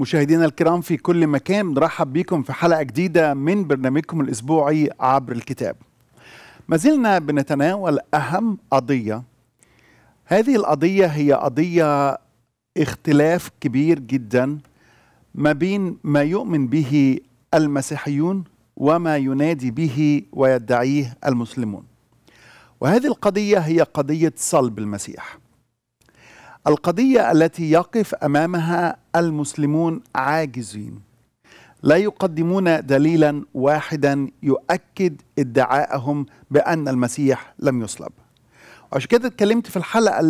مشاهدينا الكرام في كل مكان نرحب بكم في حلقة جديدة من برنامجكم الأسبوعي عبر الكتاب ما زلنا بنتناول أهم قضية هذه القضية هي قضية اختلاف كبير جدا ما بين ما يؤمن به المسيحيون وما ينادي به ويدعيه المسلمون وهذه القضية هي قضية صلب المسيح القضية التي يقف أمامها المسلمون عاجزين لا يقدمون دليلا واحدا يؤكد ادعاءهم بأن المسيح لم يصلب عشان كده اتكلمت في الحلقة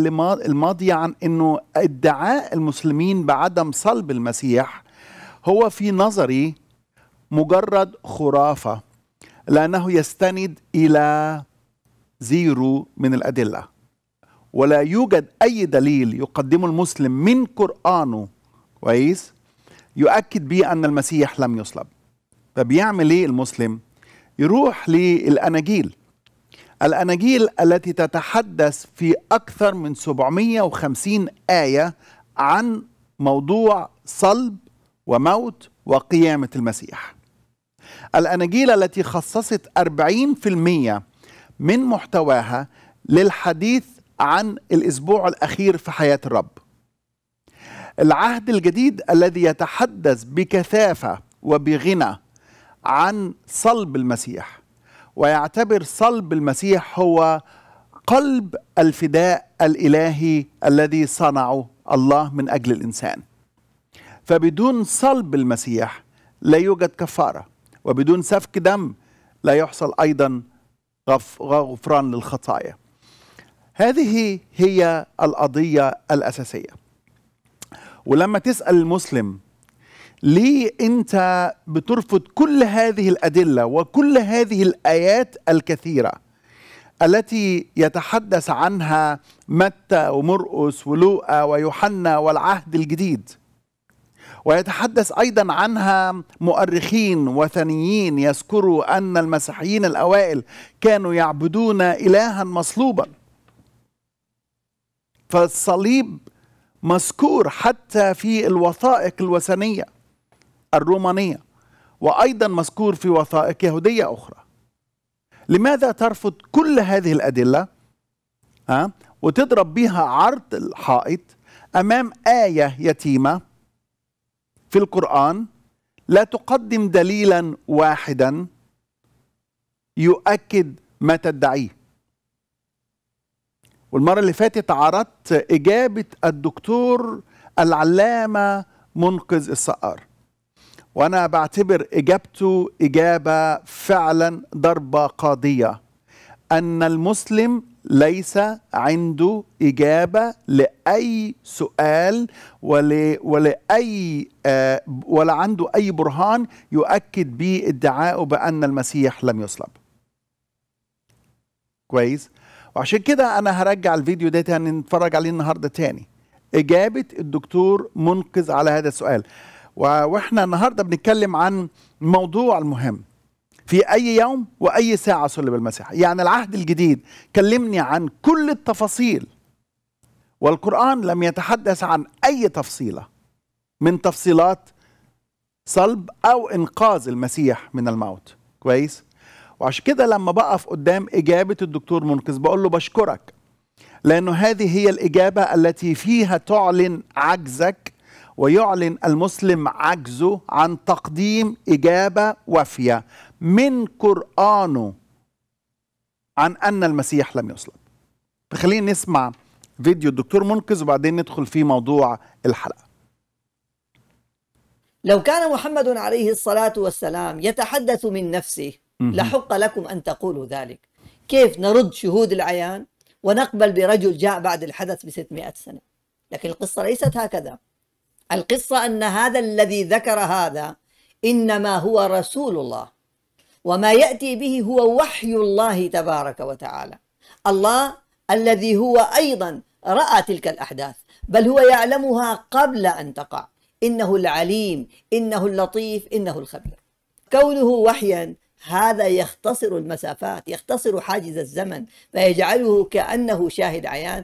الماضية عن أنه ادعاء المسلمين بعدم صلب المسيح هو في نظري مجرد خرافة لأنه يستند إلى زيرو من الأدلة ولا يوجد أي دليل يقدمه المسلم من قرآنه كويس يؤكد به أن المسيح لم يصلب فبيعمل إيه المسلم؟ يروح للأناجيل الأناجيل التي تتحدث في أكثر من 750 آية عن موضوع صلب وموت وقيامة المسيح الأناجيل التي خصصت 40% من محتواها للحديث عن الاسبوع الاخير في حياه الرب العهد الجديد الذي يتحدث بكثافه وبغنى عن صلب المسيح ويعتبر صلب المسيح هو قلب الفداء الالهي الذي صنعه الله من اجل الانسان فبدون صلب المسيح لا يوجد كفاره وبدون سفك دم لا يحصل ايضا غفران للخطايا هذه هي القضية الأساسية ولما تسأل المسلم ليه أنت بترفض كل هذه الأدلة وكل هذه الآيات الكثيرة التي يتحدث عنها متى ومرقس ولوقا ويوحنا والعهد الجديد ويتحدث ايضا عنها مؤرخين وثنيين يذكروا ان المسيحيين الاوائل كانوا يعبدون الها مصلوبا فالصليب مذكور حتى في الوثائق الوثنيه الرومانيه وايضا مذكور في وثائق يهوديه اخرى لماذا ترفض كل هذه الادله ها وتضرب بها عرض الحائط امام ايه يتيمه في القران لا تقدم دليلا واحدا يؤكد ما تدعيه والمرة اللي فاتت عرضت إجابة الدكتور العلامة منقذ السقار وأنا بعتبر إجابته إجابة فعلا ضربة قاضية أن المسلم ليس عنده إجابة لأي سؤال ولا, ولا أي آه ولا عنده أي برهان يؤكد به ادعائه بأن المسيح لم يصلب كويس وعشان كده انا هرجع الفيديو ده تاني نتفرج عليه النهارده تاني اجابه الدكتور منقذ على هذا السؤال واحنا النهارده بنتكلم عن موضوع مهم في اي يوم واي ساعه صلب المسيح يعني العهد الجديد كلمني عن كل التفاصيل والقران لم يتحدث عن اي تفصيله من تفصيلات صلب او انقاذ المسيح من الموت كويس وعشان كده لما بقف قدام إجابة الدكتور منقذ بقول له بشكرك لأنه هذه هي الإجابة التي فيها تعلن عجزك ويعلن المسلم عجزه عن تقديم إجابة وافية من قرآنه عن أن المسيح لم يصلب فخلينا نسمع فيديو الدكتور منقذ وبعدين ندخل في موضوع الحلقة لو كان محمد عليه الصلاة والسلام يتحدث من نفسه لحق لكم أن تقولوا ذلك كيف نرد شهود العيان ونقبل برجل جاء بعد الحدث ب 600 سنة لكن القصة ليست هكذا القصة أن هذا الذي ذكر هذا إنما هو رسول الله وما يأتي به هو وحي الله تبارك وتعالى الله الذي هو أيضا رأى تلك الأحداث بل هو يعلمها قبل أن تقع إنه العليم إنه اللطيف إنه الخبير كونه وحيا هذا يختصر المسافات يختصر حاجز الزمن فيجعله كأنه شاهد عيان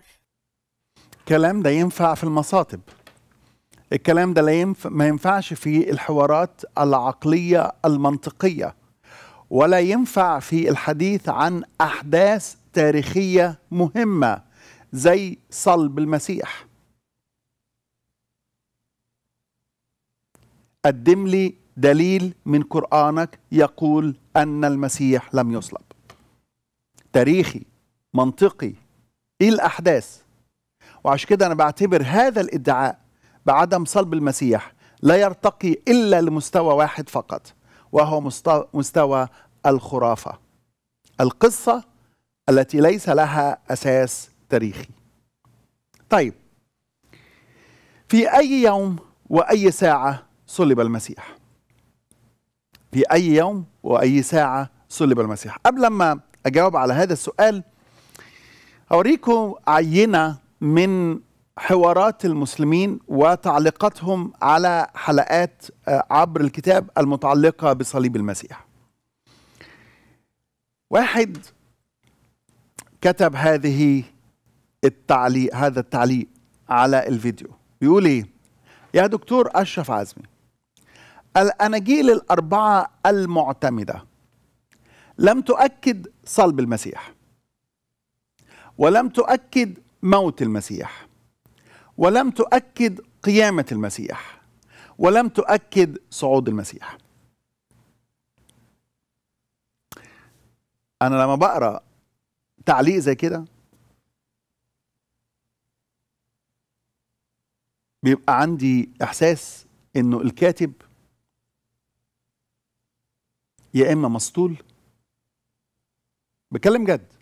الكلام ده ينفع في المصاطب الكلام ده لا ينف... ما ينفعش في الحوارات العقلية المنطقية ولا ينفع في الحديث عن أحداث تاريخية مهمة زي صلب المسيح قدم لي دليل من قرآنك يقول أن المسيح لم يصلب تاريخي منطقي إيه الأحداث وعشان كده أنا بعتبر هذا الادعاء بعدم صلب المسيح لا يرتقي إلا لمستوى واحد فقط وهو مستوى الخرافة القصة التي ليس لها أساس تاريخي طيب في أي يوم وأي ساعة صلب المسيح في أي يوم وأي ساعة صلب المسيح قبل ما أجاوب على هذا السؤال أوريكم عينة من حوارات المسلمين وتعليقاتهم على حلقات آه، عبر الكتاب المتعلقة بصليب المسيح واحد كتب هذه التعليق هذا التعليق على الفيديو بيقول ايه يا دكتور اشرف عزمي الأناجيل الأربعة المعتمدة لم تؤكد صلب المسيح ولم تؤكد موت المسيح ولم تؤكد قيامة المسيح ولم تؤكد صعود المسيح أنا لما بقرأ تعليق زي كده بيبقى عندي إحساس إنه الكاتب يا اما مسطول بكلم جد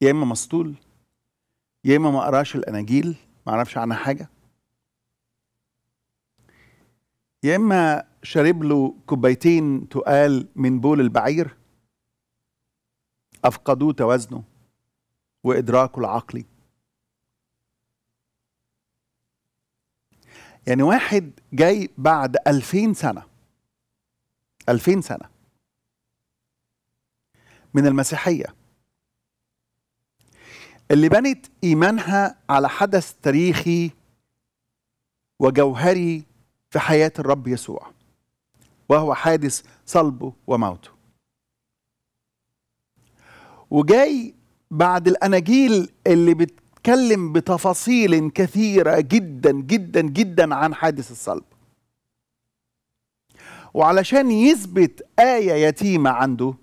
يا اما مسطول يا اما ما قراش الاناجيل ما اعرفش عنها حاجه يا اما شارب له كوبايتين تقال من بول البعير افقدوه توازنه وادراكه العقلي يعني واحد جاي بعد ألفين سنة 2000 سنة من المسيحية اللي بنت إيمانها على حدث تاريخي وجوهري في حياة الرب يسوع وهو حادث صلبه وموته وجاي بعد الأناجيل اللي بتتكلم بتفاصيل كثيرة جدا جدا جدا عن حادث الصلب وعلشان يثبت آية يتيمة عنده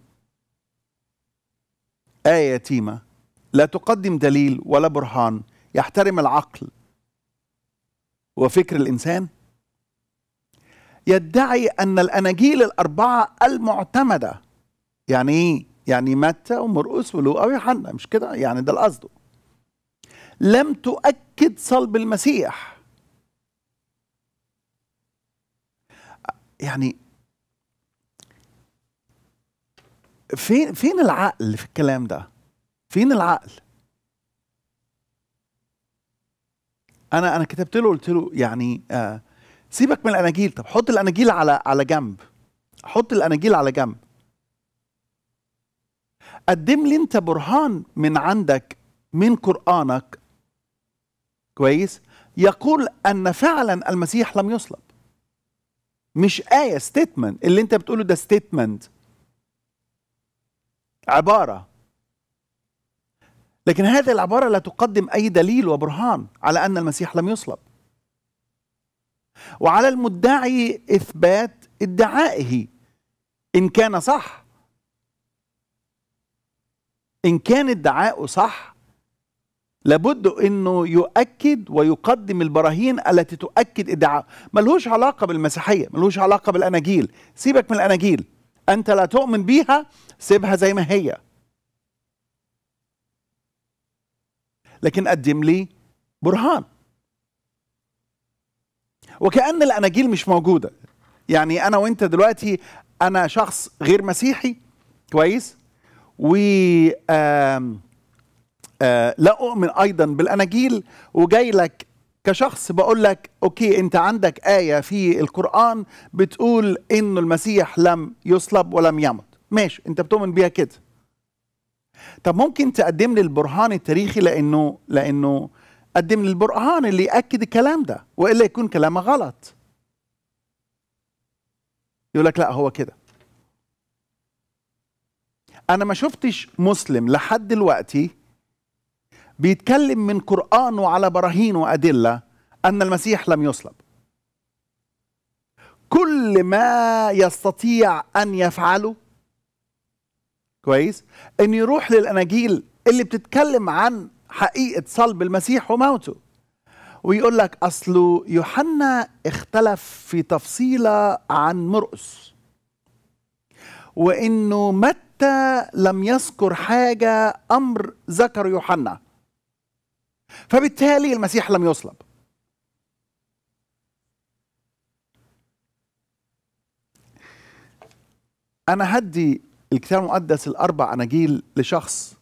آية يتيمة لا تقدم دليل ولا برهان يحترم العقل وفكر الإنسان يدعي أن الأناجيل الأربعة المعتمدة يعني إيه؟ يعني متى ومرقس ولوقا ويوحنا مش كده يعني ده القصد لم تؤكد صلب المسيح يعني فين فين العقل في الكلام ده؟ فين العقل؟ انا انا كتبت له قلت له يعني آه سيبك من الاناجيل طب حط الاناجيل على على جنب حط الاناجيل على جنب قدم لي انت برهان من عندك من قرانك كويس يقول ان فعلا المسيح لم يصلب مش آية ستيتمنت اللي أنت بتقوله ده ستيتمنت عبارة لكن هذه العبارة لا تقدم أي دليل وبرهان على أن المسيح لم يصلب وعلى المدعي إثبات ادعائه إن كان صح إن كان ادعاؤه صح لابد انه يؤكد ويقدم البراهين التي تؤكد ادعاء ملهوش علاقه بالمسيحيه ملهوش علاقه بالاناجيل سيبك من الاناجيل انت لا تؤمن بيها سيبها زي ما هي لكن قدم لي برهان وكأن الأناجيل مش موجودة يعني أنا وأنت دلوقتي أنا شخص غير مسيحي كويس و آم آه، لا أؤمن أيضا بالأناجيل وجاي لك كشخص بقول لك اوكي انت عندك ايه في القران بتقول انه المسيح لم يصلب ولم يمت ماشي انت بتؤمن بيها كده طب ممكن تقدم لي البرهان التاريخي لانه لانه قدم لي البرهان اللي ياكد الكلام ده والا يكون كلامه غلط يقول لك لا هو كده انا ما شفتش مسلم لحد دلوقتي بيتكلم من قرآنه على براهين وأدلة أن المسيح لم يصلب كل ما يستطيع أن يفعله كويس أن يروح للأناجيل اللي بتتكلم عن حقيقة صلب المسيح وموته ويقول لك أصله يوحنا اختلف في تفصيلة عن مرقس وإنه متى لم يذكر حاجة أمر ذكر يوحنا فبالتالي المسيح لم يصلب أنا هدي الكتاب المقدس الأربع أناجيل لشخص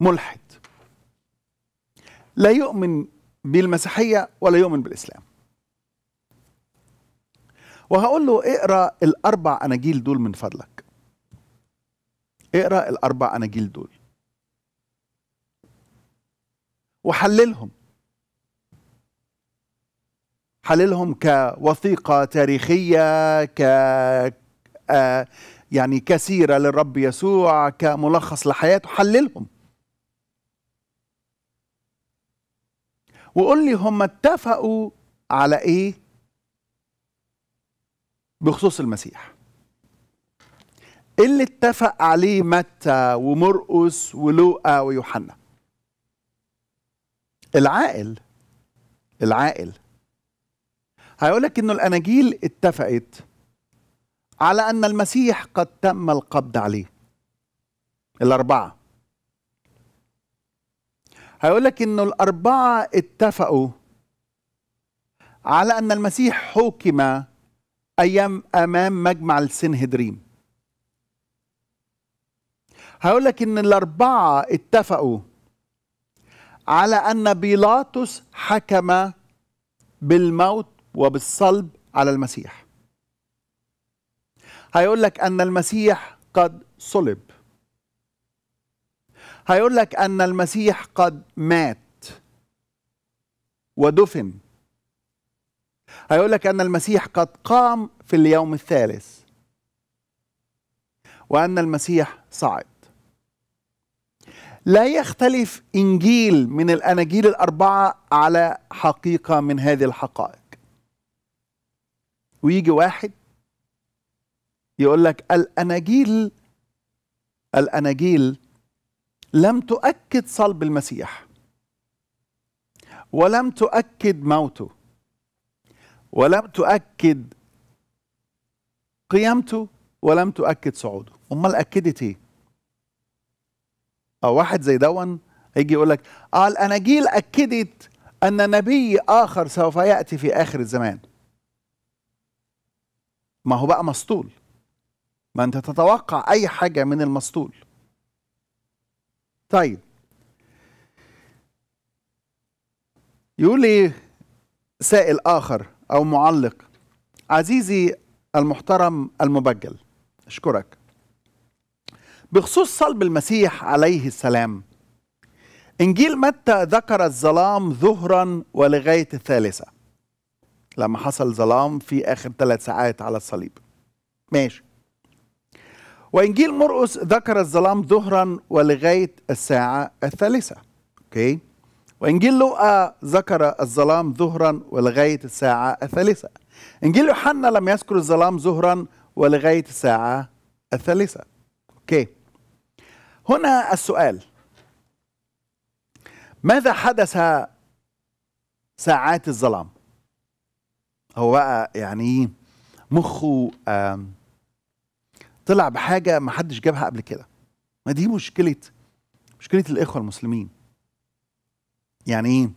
ملحد لا يؤمن بالمسيحية ولا يؤمن بالإسلام وهقول له اقرأ الأربع أناجيل دول من فضلك اقرأ الأربع أناجيل دول وحللهم حللهم كوثيقة تاريخية ك يعني كسيرة للرب يسوع كملخص لحياته حللهم وقول لي هم اتفقوا على ايه بخصوص المسيح اللي اتفق عليه متى ومرقس ولوقا ويوحنا العاقل العاقل هيقولك انه الاناجيل اتفقت على ان المسيح قد تم القبض عليه الاربعه هيقولك انه الاربعه اتفقوا على ان المسيح حكم ايام امام مجمع السنهدريم هقول لك ان الاربعه اتفقوا على أن بيلاطس حكم بالموت وبالصلب على المسيح هيقول لك أن المسيح قد صلب هيقول لك أن المسيح قد مات ودفن هيقول لك أن المسيح قد قام في اليوم الثالث وأن المسيح صعد لا يختلف انجيل من الاناجيل الاربعه على حقيقه من هذه الحقائق ويجي واحد يقول لك الاناجيل الاناجيل لم تؤكد صلب المسيح ولم تؤكد موته ولم تؤكد قيامته ولم تؤكد صعوده امال اكدت ايه او واحد زي دون هيجي يقول لك اه الاناجيل اكدت ان نبي اخر سوف ياتي في اخر الزمان ما هو بقى مسطول ما انت تتوقع اي حاجه من المسطول طيب يقول لي سائل اخر او معلق عزيزي المحترم المبجل اشكرك بخصوص صلب المسيح عليه السلام انجيل متى ذكر الظلام ظهرا ولغايه الثالثه لما حصل ظلام في اخر ثلاث ساعات على الصليب ماشي وانجيل مرقس ذكر الظلام ظهرا ولغايه الساعه الثالثه اوكي وانجيل لوقا ذكر الظلام ظهرا ولغايه الساعه الثالثه انجيل يوحنا لم يذكر الظلام ظهرا ولغايه الساعه الثالثه اوكي هنا السؤال ماذا حدث ساعات الظلام هو بقى يعني مخه طلع بحاجه ما حدش جابها قبل كده ما دي مشكله مشكله الاخوه المسلمين يعني ايه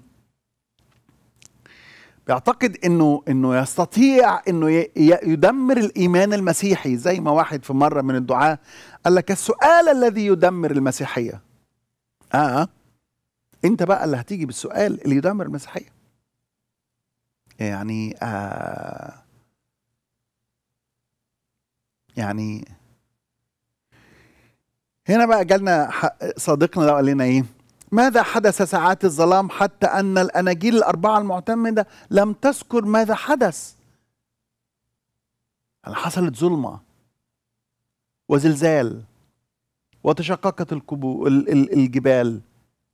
يعتقد انه انه يستطيع انه يدمر الايمان المسيحي زي ما واحد في مره من الدعاه قال لك السؤال الذي يدمر المسيحيه اه, آه. انت بقى اللي هتيجي بالسؤال اللي يدمر المسيحيه يعني آه يعني هنا بقى جالنا صديقنا ده قال لنا ايه ماذا حدث ساعات الظلام حتى أن الأناجيل الأربعة المعتمدة لم تذكر ماذا حدث حصلت ظلمة وزلزال وتشققت الجبال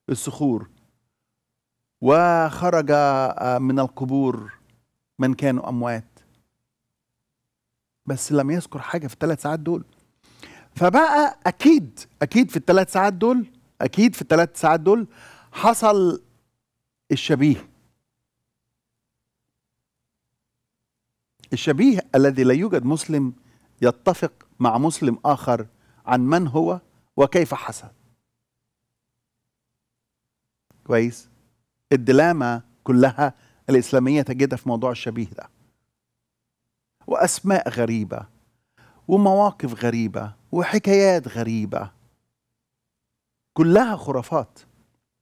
الصخور وخرج آه، من القبور من كانوا أموات بس لم يذكر حاجة في الثلاث ساعات دول فبقى أكيد أكيد في الثلاث ساعات دول اكيد في الثلاث ساعات دول حصل الشبيه الشبيه الذي لا يوجد مسلم يتفق مع مسلم اخر عن من هو وكيف حصل كويس الدلامه كلها الاسلاميه تجدها في موضوع الشبيه ده واسماء غريبه ومواقف غريبه وحكايات غريبه كلها خرافات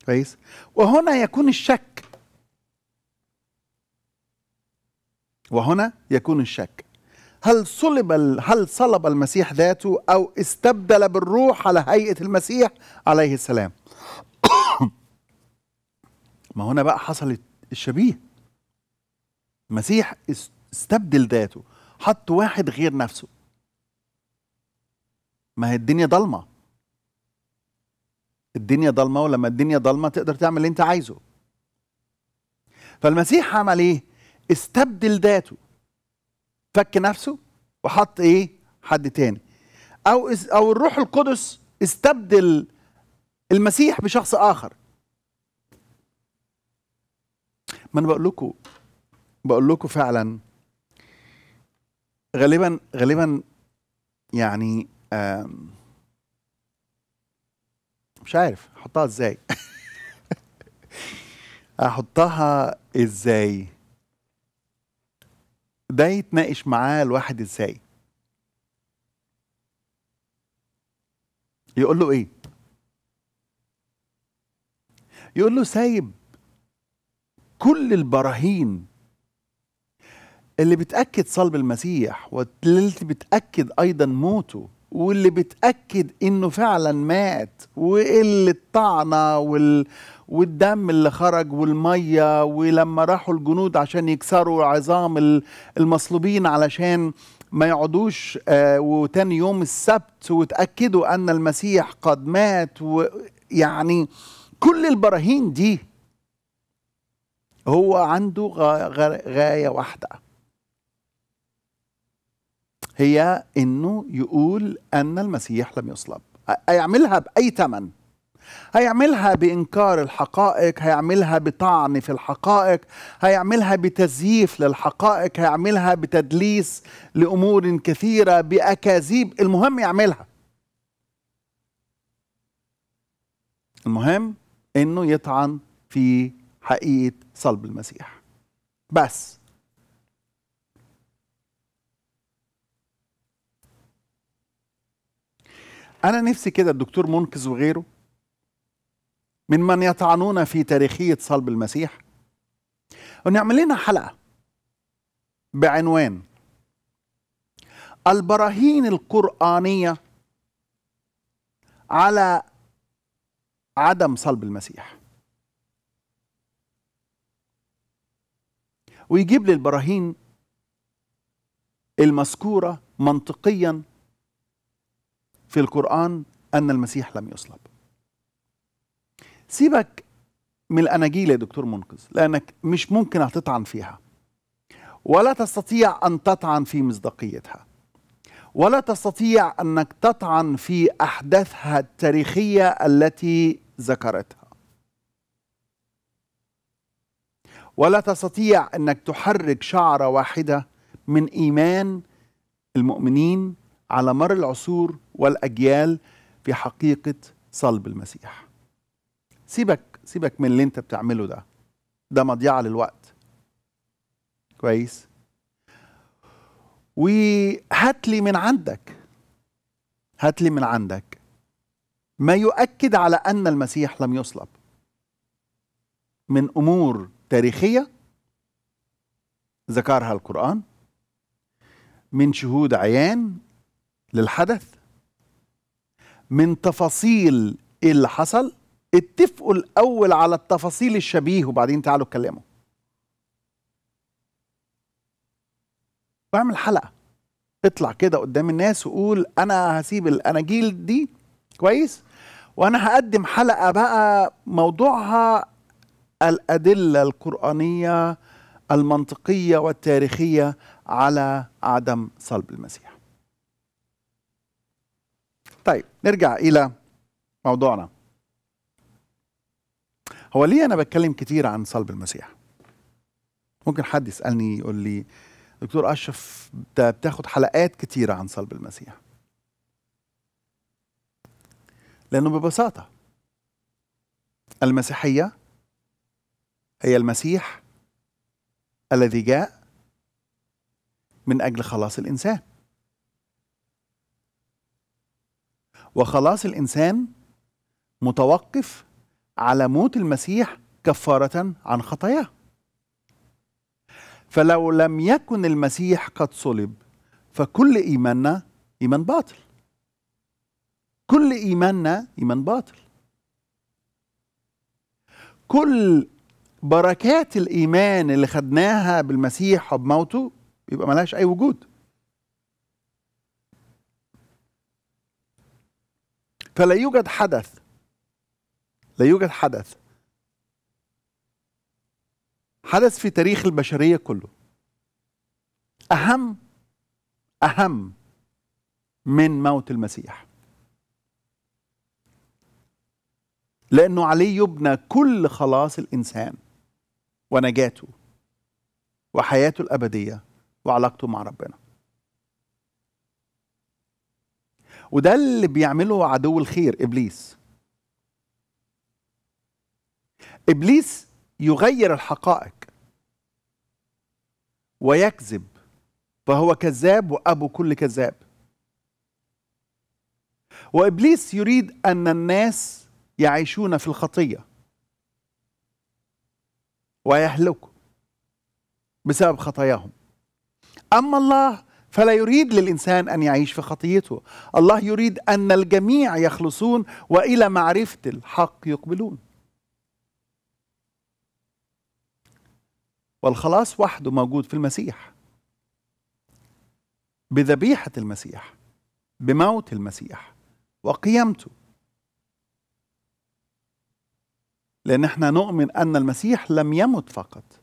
كويس وهنا يكون الشك وهنا يكون الشك هل صلب هل صلب المسيح ذاته او استبدل بالروح على هيئه المسيح عليه السلام ما هنا بقى حصلت الشبيه المسيح استبدل ذاته حط واحد غير نفسه ما هي الدنيا ضلمه الدنيا ضلمه ولما الدنيا ضلمه تقدر تعمل اللي انت عايزه فالمسيح عمل ايه استبدل ذاته فك نفسه وحط ايه حد تاني او او الروح القدس استبدل المسيح بشخص اخر ما انا بقول لكم بقول لكم فعلا غالبا غالبا يعني آم مش عارف احطها ازاي احطها ازاي ده يتناقش معاه الواحد ازاي يقول له ايه يقول له سايب كل البراهين اللي بتاكد صلب المسيح واللي بتاكد ايضا موته واللي بتاكد انه فعلا مات وقله الطعنه وال والدم اللي خرج والميه ولما راحوا الجنود عشان يكسروا عظام المصلوبين علشان ما يقعدوش آه، وتاني يوم السبت وتاكدوا ان المسيح قد مات يعني كل البراهين دي هو عنده غايه واحده هي انه يقول ان المسيح لم يصلب هيعملها باي ثمن هيعملها بإنكار الحقائق هيعملها بطعن في الحقائق هيعملها بتزييف للحقائق هيعملها بتدليس لأمور كثيرة بأكاذيب المهم يعملها المهم إنه يطعن في حقيقة صلب المسيح بس انا نفسي كده الدكتور منقذ وغيره ممن يطعنون في تاريخيه صلب المسيح ونعمل لنا حلقه بعنوان البراهين القرآنية على عدم صلب المسيح ويجيب لي البراهين المذكورة منطقيا في القرآن أن المسيح لم يصلب سيبك من الأناجيل يا دكتور منقذ لأنك مش ممكن هتطعن فيها ولا تستطيع أن تطعن في مصداقيتها ولا تستطيع أنك تطعن في أحداثها التاريخية التي ذكرتها ولا تستطيع أنك تحرك شعرة واحدة من إيمان المؤمنين على مر العصور والاجيال في حقيقه صلب المسيح سيبك سيبك من اللي انت بتعمله ده ده مضيعه للوقت كويس وهات لي من عندك هات لي من عندك ما يؤكد على ان المسيح لم يصلب من امور تاريخيه ذكرها القران من شهود عيان للحدث من تفاصيل اللي حصل اتفقوا الاول على التفاصيل الشبيه وبعدين تعالوا اتكلموا واعمل حلقه اطلع كده قدام الناس وقول انا هسيب الاناجيل دي كويس وانا هقدم حلقه بقى موضوعها الادله القرانيه المنطقيه والتاريخيه على عدم صلب المسيح طيب نرجع إلى موضوعنا هو ليه أنا بتكلم كتير عن صلب المسيح ممكن حد يسألني يقول لي دكتور أشرف ده بتاخد حلقات كتيرة عن صلب المسيح لأنه ببساطة المسيحية هي المسيح الذي جاء من أجل خلاص الإنسان وخلاص الإنسان متوقف على موت المسيح كفارة عن خطاياه فلو لم يكن المسيح قد صلب فكل إيماننا إيمان باطل كل إيماننا إيمان باطل كل بركات الإيمان اللي خدناها بالمسيح وبموته يبقى ملهاش أي وجود فلا يوجد حدث لا يوجد حدث حدث في تاريخ البشرية كله أهم أهم من موت المسيح لأنه عليه يبنى كل خلاص الإنسان ونجاته وحياته الأبدية وعلاقته مع ربنا وده اللي بيعمله عدو الخير ابليس ابليس يغير الحقائق ويكذب فهو كذاب وابو كل كذاب وابليس يريد ان الناس يعيشون في الخطيه ويهلكوا بسبب خطاياهم اما الله فلا يريد للإنسان أن يعيش في خطيته الله يريد أن الجميع يخلصون وإلى معرفة الحق يقبلون والخلاص وحده موجود في المسيح بذبيحة المسيح بموت المسيح وقيامته لأن احنا نؤمن أن المسيح لم يمت فقط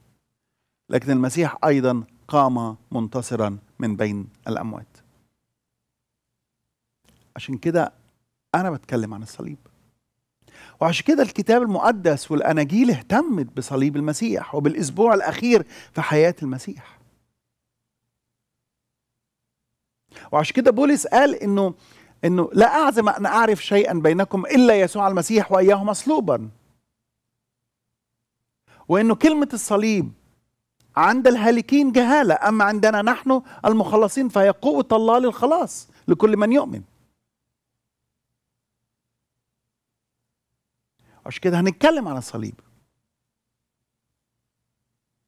لكن المسيح أيضا قام منتصرا من بين الأموات عشان كده أنا بتكلم عن الصليب وعشان كده الكتاب المقدس والأناجيل اهتمت بصليب المسيح وبالأسبوع الأخير في حياة المسيح وعشان كده بولس قال إنه إنه لا أعزم أن أعرف شيئا بينكم إلا يسوع المسيح وإياه مصلوبا وإنه كلمة الصليب عند الهالكين جهالة أما عندنا نحن المخلصين فهي قوة الله للخلاص لكل من يؤمن عشان كده هنتكلم عن الصليب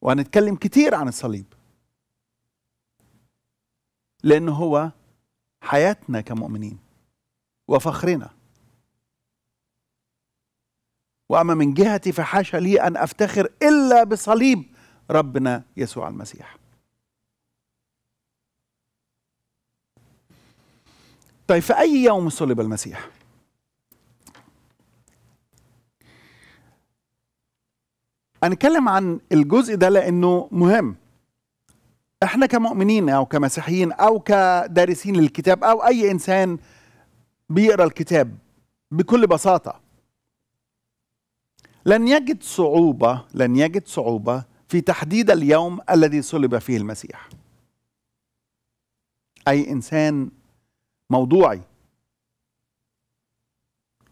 وهنتكلم كتير عن الصليب لأن هو حياتنا كمؤمنين وفخرنا وأما من جهتي فحاشا لي أن أفتخر إلا بصليب ربنا يسوع المسيح طيب في أي يوم صلب المسيح؟ هنتكلم عن الجزء ده لأنه مهم احنا كمؤمنين او كمسيحيين او كدارسين للكتاب او اي انسان بيقرا الكتاب بكل بساطه لن يجد صعوبه لن يجد صعوبه في تحديد اليوم الذي صلب فيه المسيح اي انسان موضوعي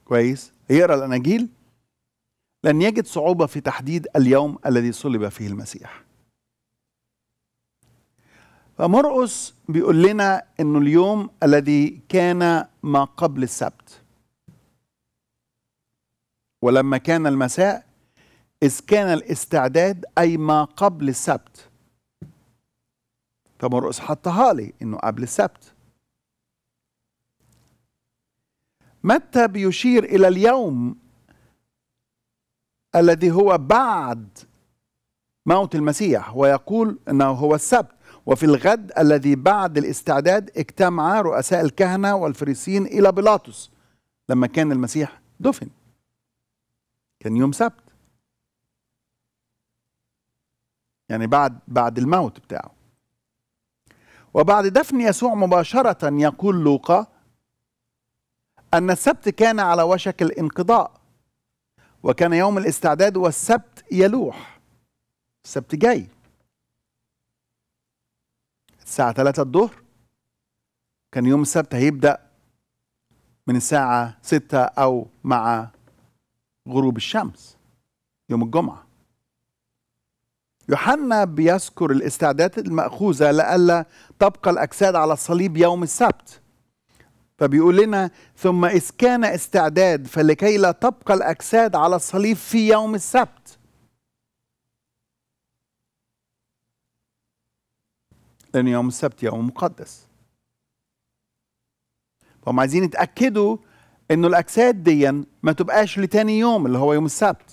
كويس يقرا الاناجيل لن يجد صعوبه في تحديد اليوم الذي صلب فيه المسيح فمرقس بيقول لنا انه اليوم الذي كان ما قبل السبت ولما كان المساء إذ كان الاستعداد أي ما قبل السبت فمرقس حطها لي إنه قبل السبت متى بيشير إلى اليوم الذي هو بعد موت المسيح ويقول أنه هو السبت وفي الغد الذي بعد الاستعداد اجتمع رؤساء الكهنة والفريسين إلى بيلاطس لما كان المسيح دفن كان يوم سبت يعني بعد بعد الموت بتاعه وبعد دفن يسوع مباشرة يقول لوقا أن السبت كان على وشك الانقضاء وكان يوم الاستعداد والسبت يلوح السبت جاي الساعة 3 الظهر كان يوم السبت هيبدأ من الساعة 6 أو مع غروب الشمس يوم الجمعة يوحنا بيذكر الاستعدادات المأخوذة لئلا تبقى الأجساد على الصليب يوم السبت فبيقول لنا ثم إذ كان استعداد فلكي لا تبقى الأجساد على الصليب في يوم السبت لأن يوم السبت يوم مقدس فهم عايزين يتأكدوا إنه الأجساد دي ما تبقاش لتاني يوم اللي هو يوم السبت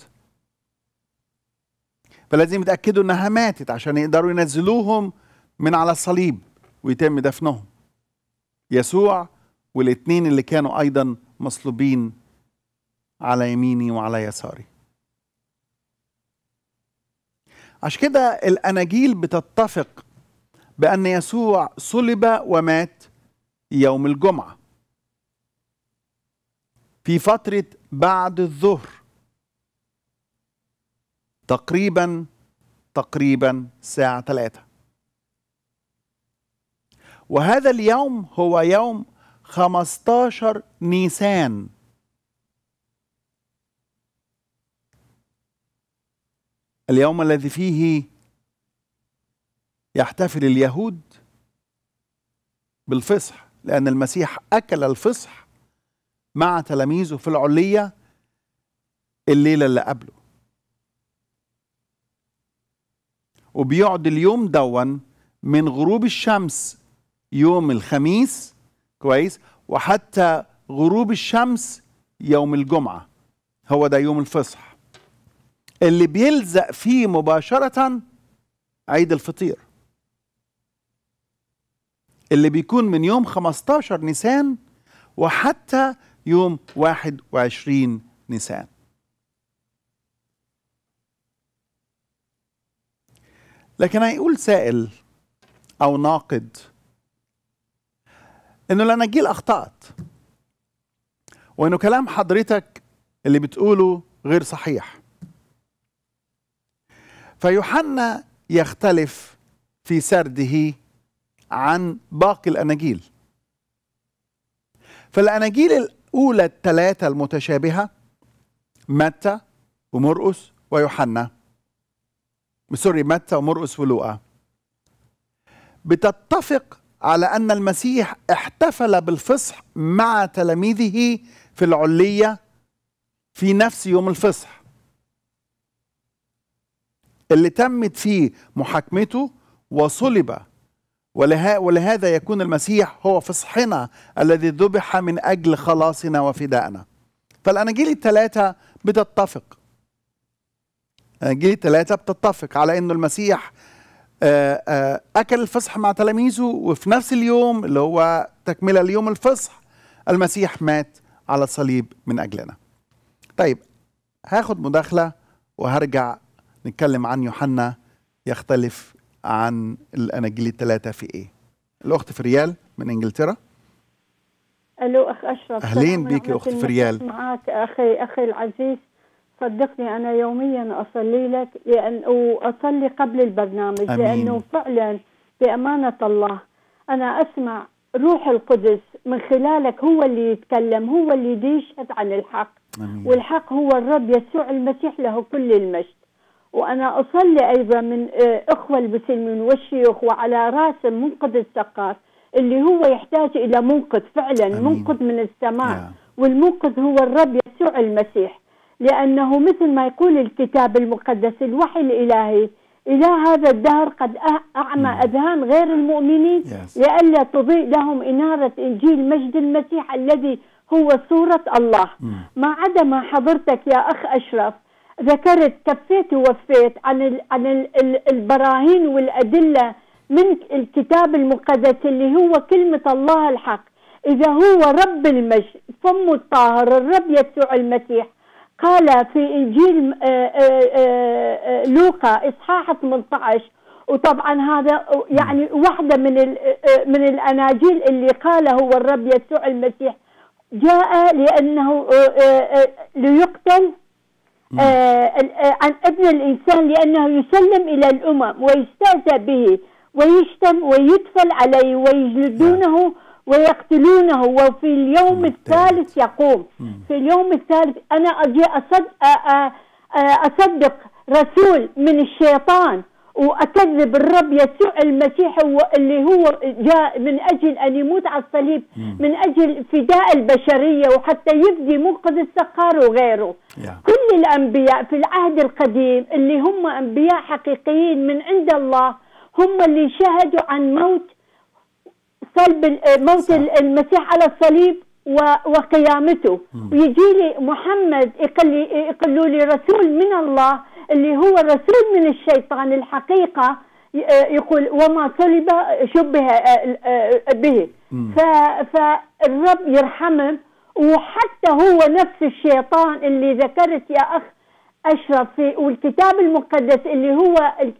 فلازم يتاكدوا انها ماتت عشان يقدروا ينزلوهم من على الصليب ويتم دفنهم يسوع والاثنين اللي كانوا ايضا مصلوبين على يميني وعلى يساري عشان كده الاناجيل بتتفق بان يسوع صلب ومات يوم الجمعه في فتره بعد الظهر تقريبا تقريبا الساعة ثلاثة وهذا اليوم هو يوم 15 نيسان اليوم الذي فيه يحتفل اليهود بالفصح لأن المسيح أكل الفصح مع تلاميذه في العلية الليلة اللي قبله وبيقعد اليوم دون من غروب الشمس يوم الخميس كويس وحتى غروب الشمس يوم الجمعة هو ده يوم الفصح اللي بيلزق فيه مباشرة عيد الفطير اللي بيكون من يوم 15 نيسان وحتى يوم 21 نيسان لكن هيقول سائل أو ناقد إنه الأناجيل أخطأت وإنه كلام حضرتك اللي بتقوله غير صحيح فيوحنا يختلف في سرده عن باقي الأناجيل فالأناجيل الأولى الثلاثة المتشابهة متى ومرقس ويوحنا سوري متى ومرقس ولوقا بتتفق على أن المسيح احتفل بالفصح مع تلاميذه في العلية في نفس يوم الفصح اللي تمت فيه محاكمته وصلب وله ولهذا يكون المسيح هو فصحنا الذي ذبح من أجل خلاصنا وفدائنا فالأناجيل الثلاثة بتتفق جه ثلاثة بتتفق على أنه المسيح آه، آه، أكل الفصح مع تلاميذه وفي نفس اليوم اللي هو تكملة ليوم الفصح المسيح مات على الصليب من أجلنا طيب هاخد مداخلة وهرجع نتكلم عن يوحنا يختلف عن الأناجيل الثلاثة في إيه الأخت فريال من إنجلترا الو اخ اشرف اهلين بيك يا اخت فريال معاك اخي اخي العزيز صدقني أنا يوميا أصلي لك لأن وأصلي قبل البرنامج أمين. لأنه فعلا بأمانة الله أنا أسمع روح القدس من خلالك هو اللي يتكلم هو اللي يشهد عن الحق أمين. والحق هو الرب يسوع المسيح له كل المجد وأنا أصلي أيضا من آه، أخوة المسلمين والشيوخ وعلى راس منقذ الثقاف اللي هو يحتاج إلى منقذ فعلا أمين. منقذ من السماء yeah. والمنقذ هو الرب يسوع المسيح لأنه مثل ما يقول الكتاب المقدس الوحي الإلهي إلى هذا الدهر قد أعمى أذهان غير المؤمنين yes. لئلا تضيء لهم إنارة إنجيل مجد المسيح الذي هو صورة الله ما عدا ما حضرتك يا أخ أشرف ذكرت كفيت ووفيت عن الـ عن الـ البراهين والأدلة من الكتاب المقدس اللي هو كلمة الله الحق إذا هو رب المجد فمه الطاهر الرب يسوع المسيح قال في انجيل آه، آه، آه، لوقا اصحاح 18 وطبعا هذا يعني واحده من من الاناجيل اللي قال هو الرب يسوع المسيح جاء لانه ليقتل عن ابن الانسان لانه يسلم الى الامم ويستهزأ به ويشتم ويدفل عليه ويجلدونه نعم. ويقتلونه وفي اليوم الثالث يقوم في اليوم الثالث أنا أجي أصدق, أصدق رسول من الشيطان واكذب الرب يسوع المسيح اللي هو جاء من اجل ان يموت على الصليب من اجل فداء البشريه وحتى يفدي منقذ السقار وغيره كل الانبياء في العهد القديم اللي هم انبياء حقيقيين من عند الله هم اللي شهدوا عن موت صلب آه، موت المسيح على الصليب وقيامته ويجي لي محمد يقولوا لي رسول من الله اللي هو رسول من الشيطان الحقيقة آه، يقول وما صلب شبه آه، به فالرب يرحمه وحتى هو نفس الشيطان اللي ذكرت يا أخ أشرف في والكتاب المقدس اللي هو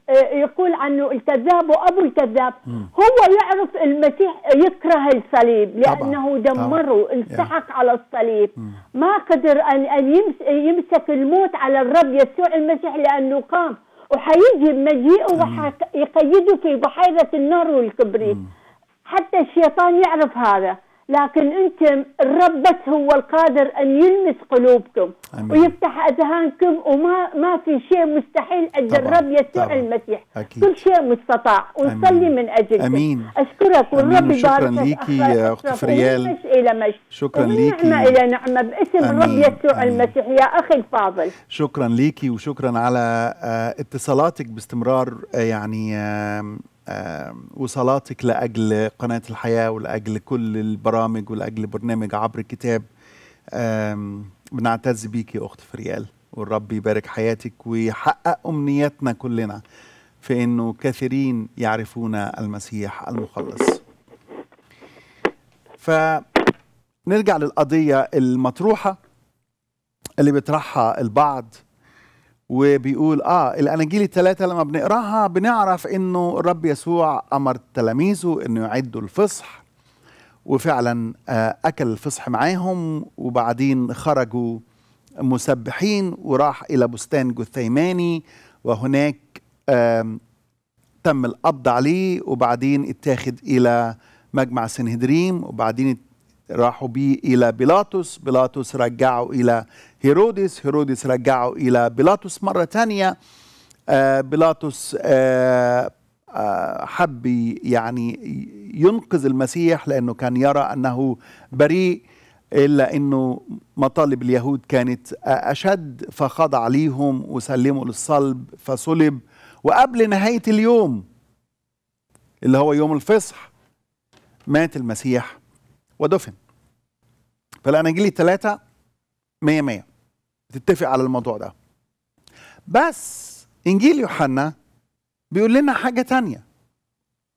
آه، يقول عنه الكذاب وأبو الكذاب م. هو يعرف المسيح يكره الصليب لأنه دمره السحق على الصليب م. ما قدر أن أن يمسك الموت على الرب يسوع المسيح لأنه قام وحيجي مجيئه وحيقيده في بحيرة النار والكبريت حتى الشيطان يعرف هذا لكن انتم الرب بس هو القادر ان يلمس قلوبكم أمين. ويفتح اذهانكم وما ما في شيء مستحيل اجل الرب يسوع المسيح أكيد. كل شيء مستطاع ونصلي من اجلكم امين اشكرك والرب يبارك شكرا ليكي يا اخت فريال الى شكرا ليكي نعمه الى نعمه باسم الرب يسوع أمين. المسيح يا اخي الفاضل شكرا ليكي وشكرا على آه، اتصالاتك باستمرار آه، يعني وصلاتك لاجل قناه الحياه ولاجل كل البرامج ولاجل برنامج عبر الكتاب بنعتز بيك يا اخت فريال والرب يبارك حياتك ويحقق امنياتنا كلنا في انه كثيرين يعرفون المسيح المخلص فنرجع للقضيه المطروحه اللي بيطرحها البعض وبيقول اه الاناجيل الثلاثه لما بنقراها بنعرف انه الرب يسوع امر تلاميذه انه يعدوا الفصح وفعلا آه اكل الفصح معاهم وبعدين خرجوا مسبحين وراح الى بستان جثيماني وهناك آه تم القبض عليه وبعدين اتاخد الى مجمع سنهدريم وبعدين راحوا بيه إلى بيلاطس بيلاطس رجعه إلى هيرودس هيرودس رجعه إلى بيلاطس مرة ثانيه آه، بيلاطس آه، آه، حب يعني ينقذ المسيح لأنه كان يرى أنه بريء إلا أنه مطالب اليهود كانت أشد فخضع ليهم وسلموا للصلب فصلب وقبل نهاية اليوم اللي هو يوم الفصح مات المسيح ودفن فالاناجيل الثلاثه 100 100 تتفق على الموضوع ده بس انجيل يوحنا بيقول لنا حاجه تانية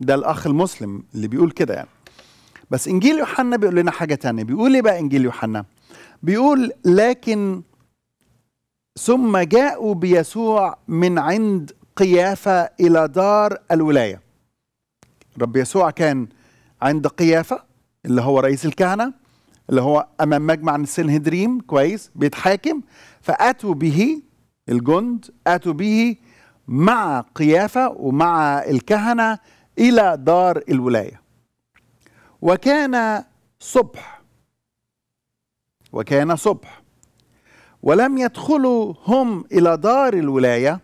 ده الاخ المسلم اللي بيقول كده يعني بس انجيل يوحنا بيقول لنا حاجه تانية بيقول ايه بقى انجيل يوحنا بيقول لكن ثم جاءوا بيسوع من عند قيافه الى دار الولايه رب يسوع كان عند قيافه اللي هو رئيس الكهنه اللي هو امام مجمع السنهدريم كويس بيتحاكم فاتوا به الجند اتوا به مع قيافه ومع الكهنه الى دار الولايه وكان صبح وكان صبح ولم يدخلوا هم الى دار الولايه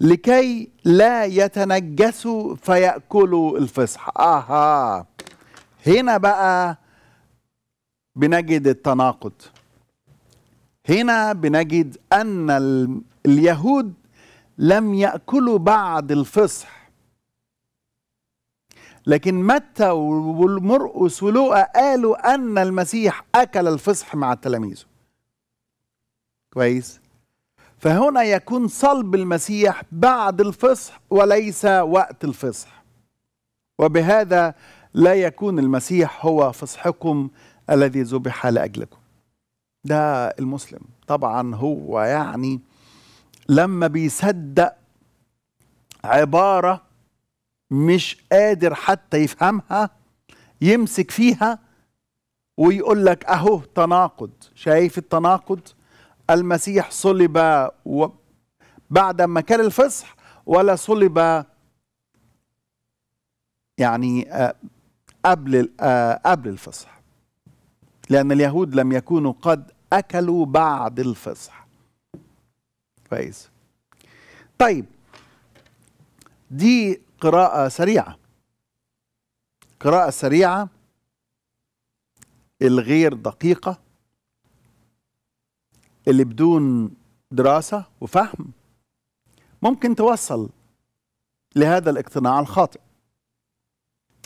لكي لا يتنجسوا فياكلوا الفصح اها هنا بقى بنجد التناقض هنا بنجد ان اليهود لم ياكلوا بعد الفصح لكن متى والمرقس ولوقا قالوا ان المسيح اكل الفصح مع تلاميذه كويس فهنا يكون صلب المسيح بعد الفصح وليس وقت الفصح وبهذا لا يكون المسيح هو فصحكم الذي ذبح لاجلكم ده المسلم طبعا هو يعني لما بيصدق عباره مش قادر حتى يفهمها يمسك فيها ويقول لك اهو تناقض شايف التناقض المسيح صلب و... بعد ما كان الفصح ولا صلب يعني آه، قبل آه، قبل الفصح لأن اليهود لم يكونوا قد أكلوا بعد الفصح كويس طيب دي قراءة سريعة قراءة سريعة الغير دقيقة اللي بدون دراسة وفهم ممكن توصل لهذا الاقتناع الخاطئ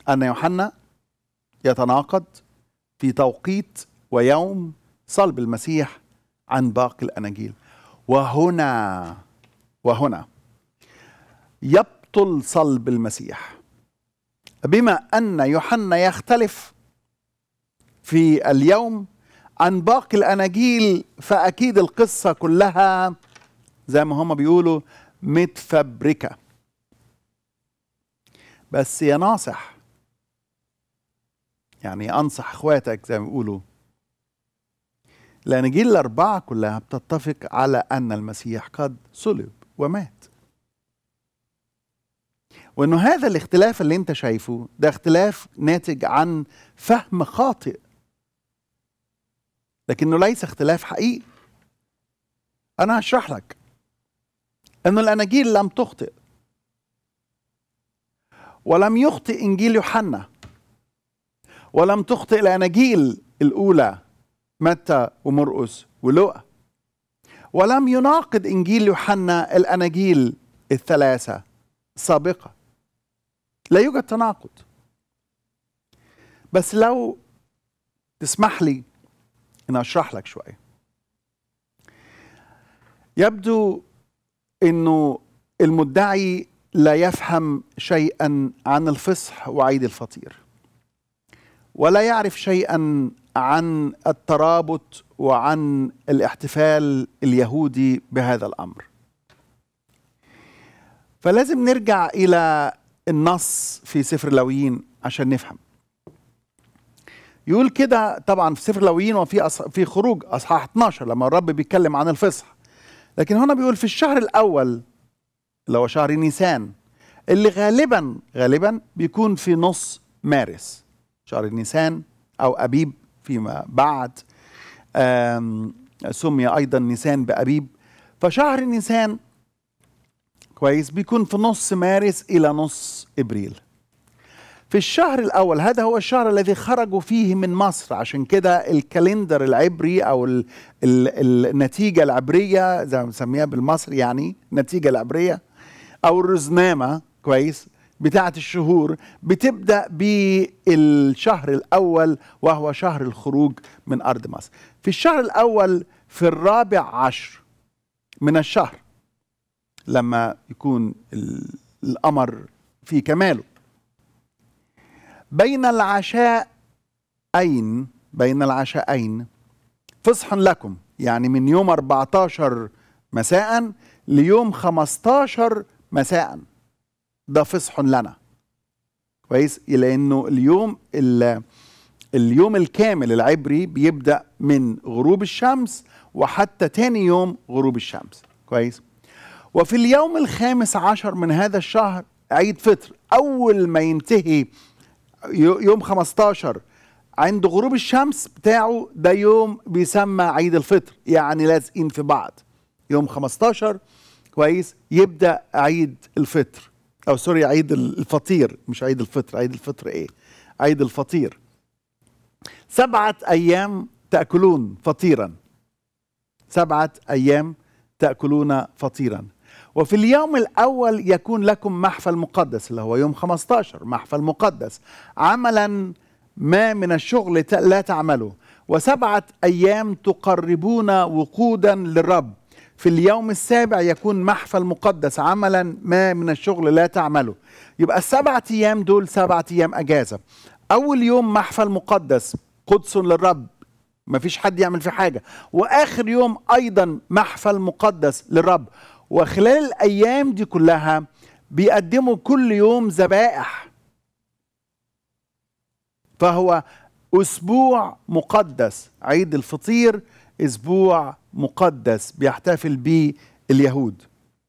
أن يوحنا يتناقض في توقيت ويوم صلب المسيح عن باقي الاناجيل وهنا وهنا يبطل صلب المسيح بما ان يوحنا يختلف في اليوم عن باقي الاناجيل فاكيد القصه كلها زي ما هما بيقولوا متفبركه بس يا ناصح يعني أنصح إخواتك زي ما بيقولوا لأن جيل الأربعة كلها بتتفق على أن المسيح قد صلب ومات وأنه هذا الاختلاف اللي أنت شايفه ده اختلاف ناتج عن فهم خاطئ لكنه ليس اختلاف حقيقي أنا هشرح لك أنه الأناجيل لم تخطئ ولم يخطئ إنجيل يوحنا ولم تخطئ الأناجيل الأولى متى ومرقس ولوقا ولم يناقض إنجيل يوحنا الأناجيل الثلاثة السابقة لا يوجد تناقض بس لو تسمح لي أن أشرح لك شوية يبدو أنه المدعي لا يفهم شيئا عن الفصح وعيد الفطير ولا يعرف شيئا عن الترابط وعن الاحتفال اليهودي بهذا الامر فلازم نرجع الى النص في سفر لويين عشان نفهم يقول كده طبعا في سفر لويين وفي أص... في خروج اصحاح 12 لما الرب بيتكلم عن الفصح لكن هنا بيقول في الشهر الاول اللي هو شهر نيسان اللي غالبا غالبا بيكون في نص مارس شهر نيسان أو أبيب فيما بعد سمي أيضا نيسان بأبيب فشهر نيسان كويس بيكون في نص مارس إلى نص إبريل في الشهر الأول هذا هو الشهر الذي خرجوا فيه من مصر عشان كده الكالندر العبري أو الـ الـ النتيجة العبرية زي ما بنسميها بالمصري يعني النتيجة العبرية أو الرزنامة كويس بتاعة الشهور بتبدأ بالشهر الأول وهو شهر الخروج من أرض مصر في الشهر الأول في الرابع عشر من الشهر لما يكون القمر في كماله بين العشاء أين بين العشاءين فصحا لكم يعني من يوم 14 مساء ليوم 15 مساء ده فصح لنا كويس لانه اليوم اليوم الكامل العبري بيبدا من غروب الشمس وحتى تاني يوم غروب الشمس كويس وفي اليوم الخامس عشر من هذا الشهر عيد فطر اول ما ينتهي يوم 15 عند غروب الشمس بتاعه ده يوم بيسمى عيد الفطر يعني لازقين في بعض يوم 15 كويس يبدا عيد الفطر او سوري عيد الفطير مش عيد الفطر عيد الفطر ايه عيد الفطير سبعه ايام تاكلون فطيرا سبعه ايام تاكلون فطيرا وفي اليوم الاول يكون لكم محفل مقدس اللي هو يوم 15 محفل مقدس عملا ما من الشغل لا تعملوا وسبعه ايام تقربون وقودا للرب في اليوم السابع يكون محفل مقدس عملا ما من الشغل لا تعمله يبقى السبعة أيام دول سبعة أيام أجازة أول يوم محفل مقدس قدس للرب مفيش حد يعمل فيه حاجة وآخر يوم أيضا محفل مقدس للرب وخلال الأيام دي كلها بيقدموا كل يوم ذبائح فهو أسبوع مقدس عيد الفطير اسبوع مقدس بيحتفل به اليهود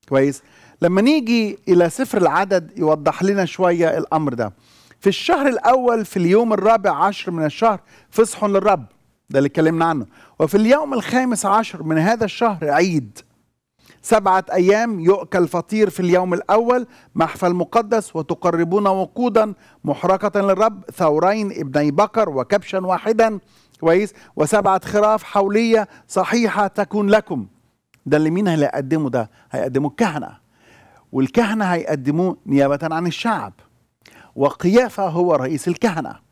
كويس لما نيجي الى سفر العدد يوضح لنا شويه الامر ده في الشهر الاول في اليوم الرابع عشر من الشهر فصح للرب ده اللي اتكلمنا عنه وفي اليوم الخامس عشر من هذا الشهر عيد سبعة أيام يؤكل فطير في اليوم الأول محفل مقدس وتقربون وقودا محرقة للرب ثورين ابني بكر وكبشا واحدا كويس وسبعة خراف حولية صحيحة تكون لكم ده اللي مين اللي هيقدمه ده هيقدمه الكهنة والكهنة هيقدموه نيابة عن الشعب وقيافة هو رئيس الكهنة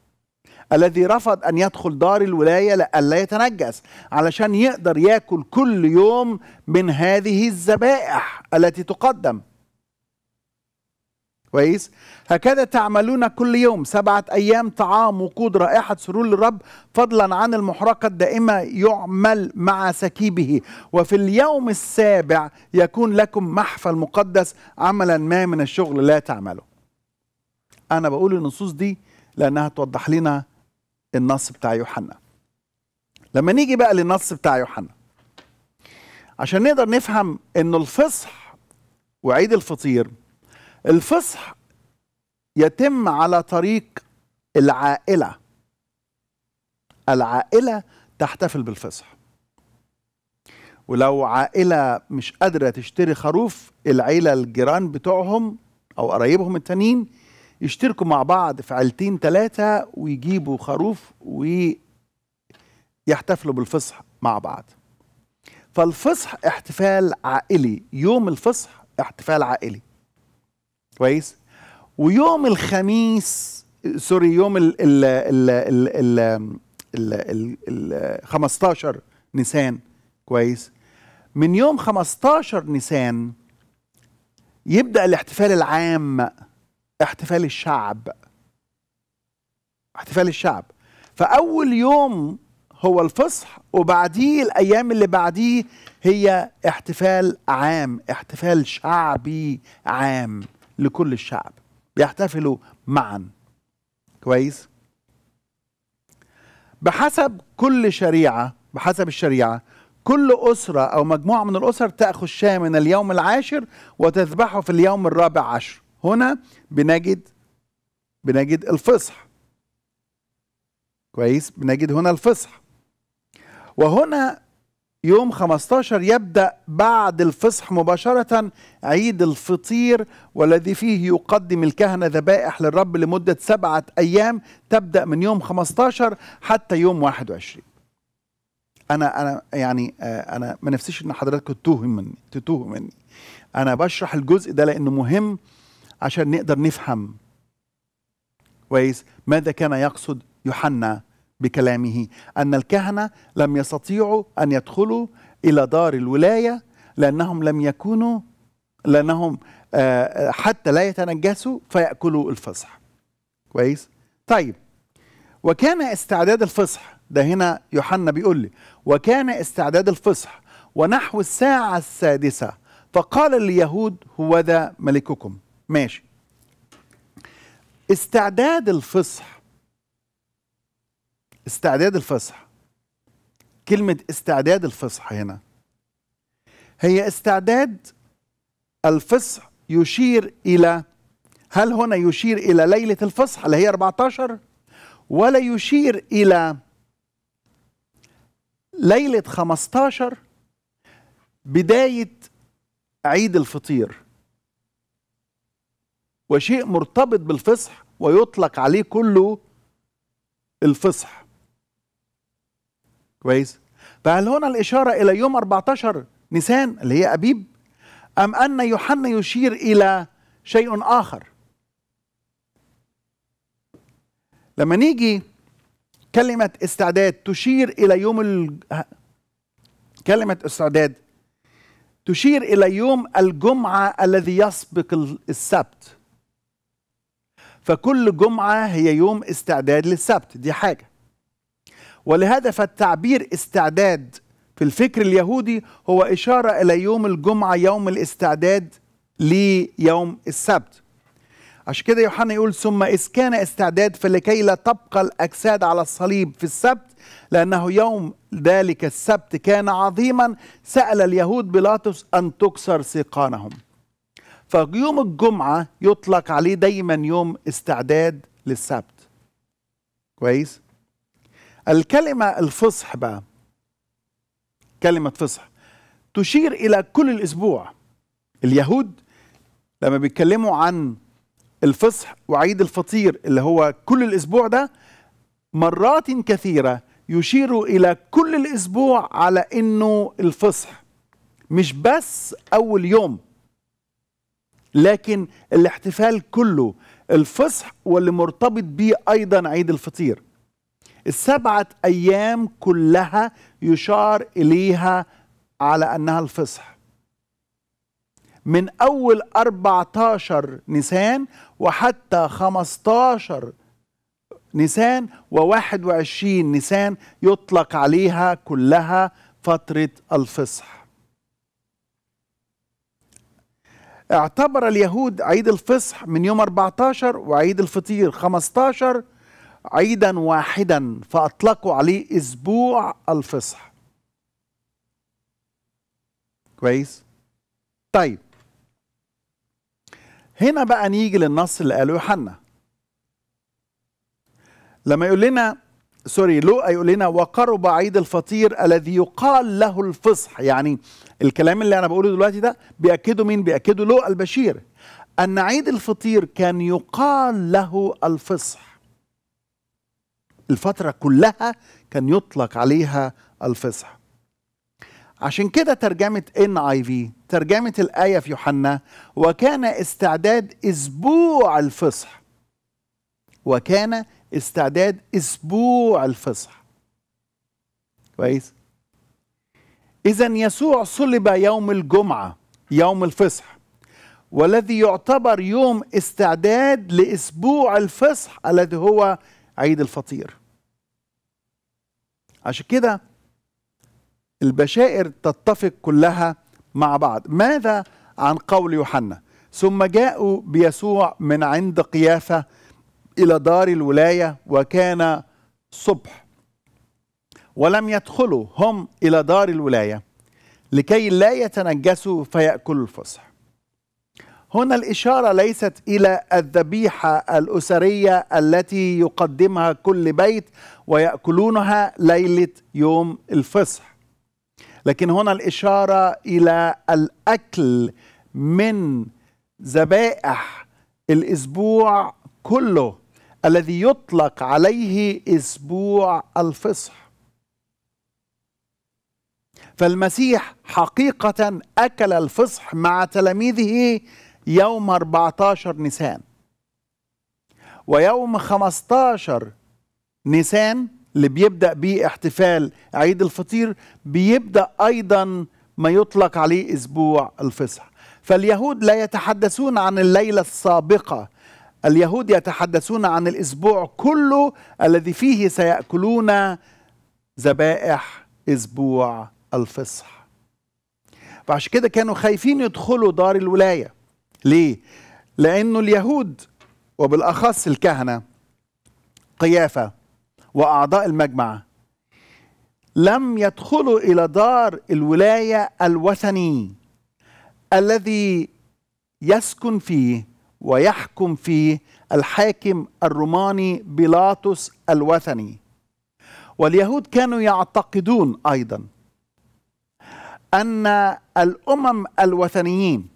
الذي رفض أن يدخل دار الولاية لألا يتنجس علشان يقدر ياكل كل يوم من هذه الذبائح التي تقدم كويس هكذا تعملون كل يوم سبعة أيام طعام وقود رائحة سرور للرب فضلا عن المحرقة الدائمة يعمل مع سكيبه وفي اليوم السابع يكون لكم محفل مقدس عملا ما من الشغل لا تعمله أنا بقول النصوص دي لأنها توضح لنا النص بتاع يوحنا لما نيجي بقى للنص بتاع يوحنا عشان نقدر نفهم أن الفصح وعيد الفطير الفصح يتم على طريق العائلة العائلة تحتفل بالفصح ولو عائلة مش قادرة تشتري خروف العيلة الجيران بتوعهم أو قرايبهم التانيين يشتركوا مع بعض في عيلتين تلاتة ويجيبوا خروف ويحتفلوا بالفصح مع بعض فالفصح احتفال عائلي يوم الفصح احتفال عائلي كويس ويوم الخميس سوري يوم ال ال ال ال ال ال ال 15 نيسان كويس من يوم 15 نيسان يبدا الاحتفال العام احتفال الشعب احتفال الشعب فاول يوم هو الفصح وبعديه الايام اللي بعديه هي احتفال عام احتفال شعبي عام لكل الشعب بيحتفلوا معا كويس بحسب كل شريعة بحسب الشريعة كل أسرة أو مجموعة من الأسر تأخذ شاة من اليوم العاشر وتذبحه في اليوم الرابع عشر هنا بنجد بنجد الفصح كويس بنجد هنا الفصح وهنا يوم 15 يبدأ بعد الفصح مباشرة عيد الفطير والذي فيه يقدم الكهنة ذبائح للرب لمدة سبعة أيام تبدأ من يوم 15 حتى يوم 21 أنا أنا يعني آه، أنا ما نفسيش إن حضراتكم تتوهم مني تتوهم مني أنا بشرح الجزء ده لأنه مهم عشان نقدر نفهم كويس ماذا كان يقصد يوحنا بكلامه أن الكهنة لم يستطيعوا أن يدخلوا إلى دار الولاية لأنهم لم يكونوا لأنهم آه، آه، حتى لا يتنجسوا فيأكلوا الفصح كويس طيب وكان استعداد الفصح ده هنا يوحنا بيقول لي وكان استعداد الفصح ونحو الساعة السادسة فقال اليهود هو ملككم ماشي استعداد الفصح استعداد الفصح كلمة استعداد الفصح هنا هي استعداد الفصح يشير إلى هل هنا يشير إلى ليلة الفصح اللي هي 14 ولا يشير إلى ليلة 15 بداية عيد الفطير وشيء مرتبط بالفصح ويطلق عليه كله الفصح كويس فهل هنا الإشارة إلى يوم 14 نيسان اللي هي أبيب أم أن يوحنا يشير إلى شيء آخر لما نيجي كلمة استعداد تشير إلى يوم ال... كلمة استعداد تشير إلى يوم الجمعة الذي يسبق السبت فكل جمعة هي يوم استعداد للسبت دي حاجة ولهذا فالتعبير استعداد في الفكر اليهودي هو إشارة إلى يوم الجمعة يوم الاستعداد ليوم السبت عشان كده يوحنا يقول ثم إذ كان استعداد فلكي لا تبقى الأجساد على الصليب في السبت لأنه يوم ذلك السبت كان عظيما سأل اليهود بيلاطس أن تكسر سيقانهم فيوم الجمعة يطلق عليه دايما يوم استعداد للسبت كويس؟ الكلمة الفصح بقى كلمة فصح تشير إلى كل الأسبوع اليهود لما بيتكلموا عن الفصح وعيد الفطير اللي هو كل الأسبوع ده مرات كثيرة يشيروا إلى كل الأسبوع على إنه الفصح مش بس أول يوم لكن الاحتفال كله الفصح واللي مرتبط بيه أيضا عيد الفطير السبعة أيام كلها يشار إليها على أنها الفصح من أول 14 نيسان وحتى 15 نيسان و21 نيسان يطلق عليها كلها فترة الفصح اعتبر اليهود عيد الفصح من يوم 14 وعيد الفطير 15 عيدا واحدا فأطلقوا عليه أسبوع الفصح كويس طيب هنا بقى نيجي للنص اللي قاله يوحنا لما يقول لنا سوري لوقا يقول لنا وقرب عيد الفطير الذي يقال له الفصح يعني الكلام اللي انا بقوله دلوقتي ده بياكده مين بياكده لوقا البشير ان عيد الفطير كان يقال له الفصح الفترة كلها كان يطلق عليها الفصح عشان كده ترجمة ان اي في ترجمة الآية في يوحنا وكان استعداد أسبوع الفصح وكان استعداد أسبوع الفصح كويس إذا يسوع صلب يوم الجمعة يوم الفصح والذي يعتبر يوم استعداد لأسبوع الفصح الذي هو عيد الفطير عشان كده البشائر تتفق كلها مع بعض ماذا عن قول يوحنا ثم جاءوا بيسوع من عند قيافة إلى دار الولاية وكان صبح ولم يدخلوا هم إلى دار الولاية لكي لا يتنجسوا فيأكلوا الفصح هنا الإشارة ليست إلى الذبيحة الأسرية التي يقدمها كل بيت ويأكلونها ليلة يوم الفصح لكن هنا الإشارة إلى الأكل من ذبائح الأسبوع كله الذي يطلق عليه أسبوع الفصح فالمسيح حقيقة أكل الفصح مع تلاميذه يوم 14 نيسان ويوم 15 نيسان اللي بيبدأ بيه احتفال عيد الفطير بيبدأ أيضا ما يطلق عليه أسبوع الفصح فاليهود لا يتحدثون عن الليلة السابقة اليهود يتحدثون عن الأسبوع كله الذي فيه سيأكلون ذبائح أسبوع الفصح فعشان كده كانوا خايفين يدخلوا دار الولايه ليه؟ لأنه اليهود وبالأخص الكهنة قيافة وأعضاء المجمع لم يدخلوا إلى دار الولاية الوثني الذي يسكن فيه ويحكم فيه الحاكم الروماني بيلاطس الوثني واليهود كانوا يعتقدون ايضا ان الامم الوثنيين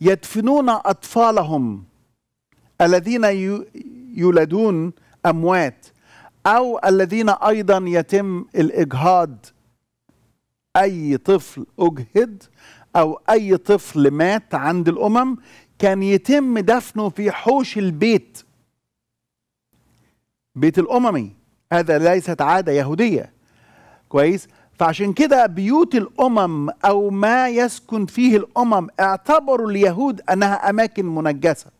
يدفنون أطفالهم الذين يولدون أموات أو الذين أيضا يتم الإجهاض أي طفل أجهد أو أي طفل مات عند الأمم كان يتم دفنه في حوش البيت بيت الأممي هذا ليست عادة يهودية كويس فعشان كده بيوت الامم او ما يسكن فيه الامم اعتبروا اليهود انها اماكن منجسه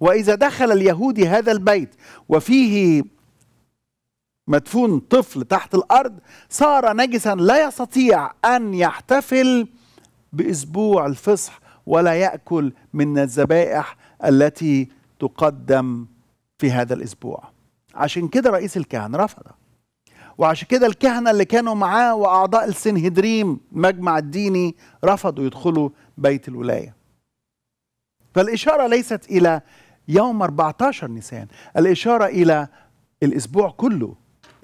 واذا دخل اليهودي هذا البيت وفيه مدفون طفل تحت الارض صار نجسا لا يستطيع ان يحتفل باسبوع الفصح ولا ياكل من الذبائح التي تقدم في هذا الاسبوع عشان كده رئيس الكهنه رفضه وعشان كده الكهنه اللي كانوا معاه واعضاء السنهدريم المجمع الديني رفضوا يدخلوا بيت الولايه فالاشاره ليست الى يوم 14 نيسان الاشاره الى الاسبوع كله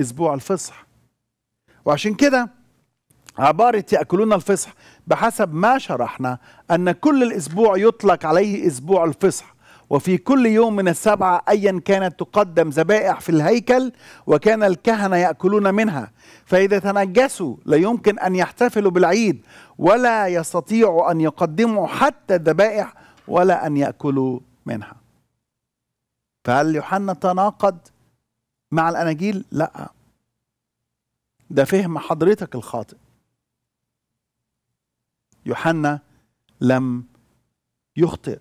اسبوع الفصح وعشان كده عباره ياكلون الفصح بحسب ما شرحنا ان كل الاسبوع يطلق عليه اسبوع الفصح وفي كل يوم من السبعة أيا كانت تقدم ذبائح في الهيكل وكان الكهنة يأكلون منها فإذا تنجسوا لا يمكن أن يحتفلوا بالعيد ولا يستطيعوا أن يقدموا حتى الذبائح ولا أن يأكلوا منها فهل يوحنا تناقض مع الأناجيل؟ لا ده فهم حضرتك الخاطئ يوحنا لم يخطئ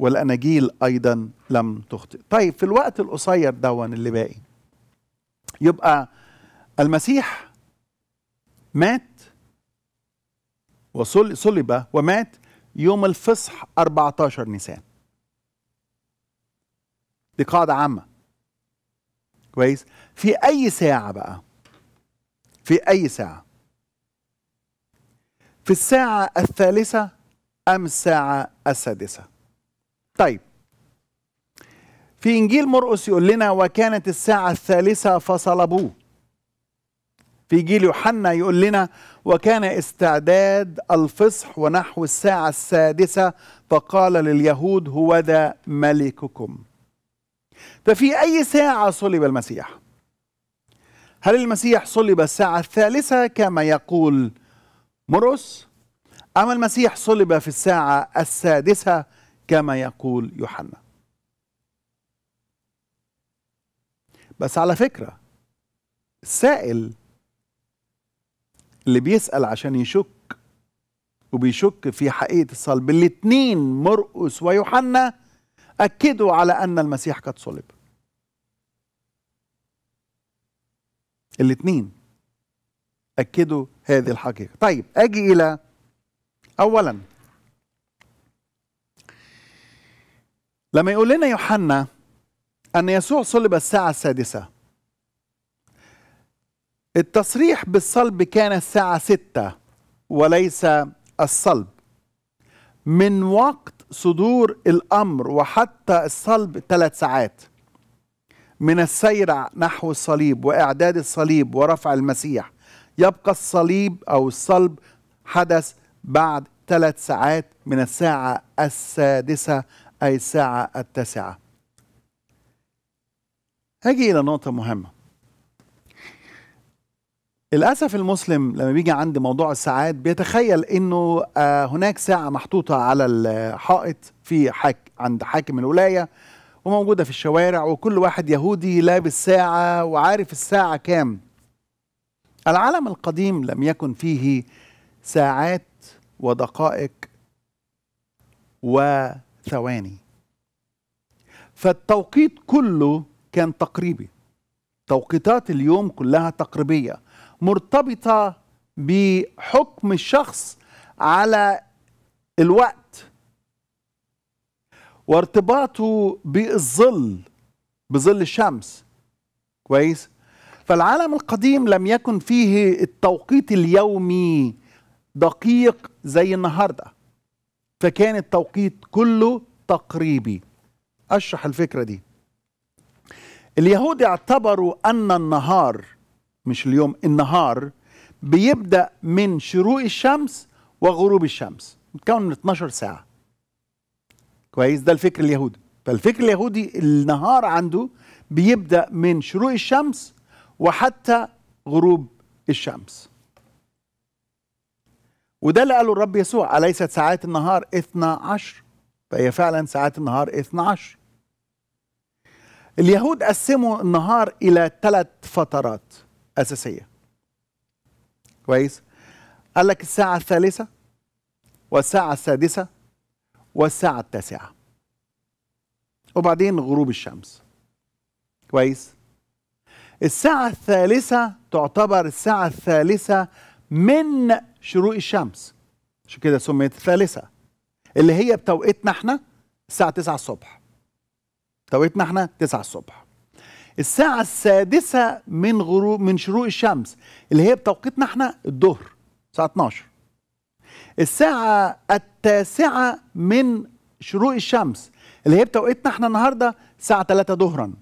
والأناجيل أيضا لم تخطئ طيب في الوقت القصير دون اللي باقي يبقى المسيح مات وصلب ومات يوم الفصح 14 نيسان دي قاعدة عامة كويس في أي ساعة بقى في أي ساعة في الساعة الثالثة أم الساعة السادسة طيب في إنجيل مرقس يقول لنا وكانت الساعة الثالثة فصلبوه في إنجيل يوحنا يقول لنا وكان استعداد الفصح ونحو الساعة السادسة فقال لليهود هو ذا ملككم ففي أي ساعة صلب المسيح؟ هل المسيح صلب الساعة الثالثة كما يقول مرس؟ أم المسيح صلب في الساعة السادسة كما يقول يوحنا بس على فكرة السائل اللي بيسأل عشان يشك وبيشك في حقيقة الصلب الاثنين مرقس ويوحنا أكدوا على أن المسيح قد صلب الاثنين أكدوا هذه الحقيقة طيب أجي إلى أولا لما يقول لنا يوحنا أن يسوع صلب الساعة السادسة التصريح بالصلب كان الساعة ستة وليس الصلب من وقت صدور الأمر وحتى الصلب ثلاث ساعات من السير نحو الصليب وإعداد الصليب ورفع المسيح يبقى الصليب أو الصلب حدث بعد ثلاث ساعات من الساعة السادسة أي الساعة التاسعة هاجي إلى نقطة مهمة للأسف المسلم لما بيجي عند موضوع الساعات بيتخيل إنه آه، هناك ساعة محطوطة على الحائط في حاك عند حاكم الولاية وموجودة في الشوارع وكل واحد يهودي لابس ساعة وعارف الساعة كام العالم القديم لم يكن فيه ساعات ودقائق و ثواني فالتوقيت كله كان تقريبي توقيتات اليوم كلها تقريبية مرتبطة بحكم الشخص على الوقت وارتباطه بالظل بظل الشمس كويس فالعالم القديم لم يكن فيه التوقيت اليومي دقيق زي النهارده فكان التوقيت كله تقريبي اشرح الفكره دي اليهود اعتبروا ان النهار مش اليوم النهار بيبدا من شروق الشمس وغروب الشمس متكون من 12 ساعه كويس ده الفكر اليهودي فالفكر اليهودي النهار عنده بيبدا من شروق الشمس وحتى غروب الشمس وده اللي قاله الرب يسوع أليست ساعات النهار اثنا عشر فهي فعلا ساعات النهار اثنا عشر اليهود قسموا النهار إلى ثلاث فترات أساسية كويس قال لك الساعة الثالثة والساعة السادسة والساعة التاسعة وبعدين غروب الشمس كويس الساعة الثالثة تعتبر الساعة الثالثة من شروق الشمس عشان كده سميت الثالثة اللي هي بتوقيتنا احنا الساعة 9 الصبح توقيتنا احنا 9 الصبح الساعة السادسة من غروب من شروق الشمس اللي هي بتوقيتنا احنا الظهر الساعة 12 الساعة التاسعة من شروق الشمس اللي هي بتوقيتنا احنا النهارده الساعة 3 ظهرا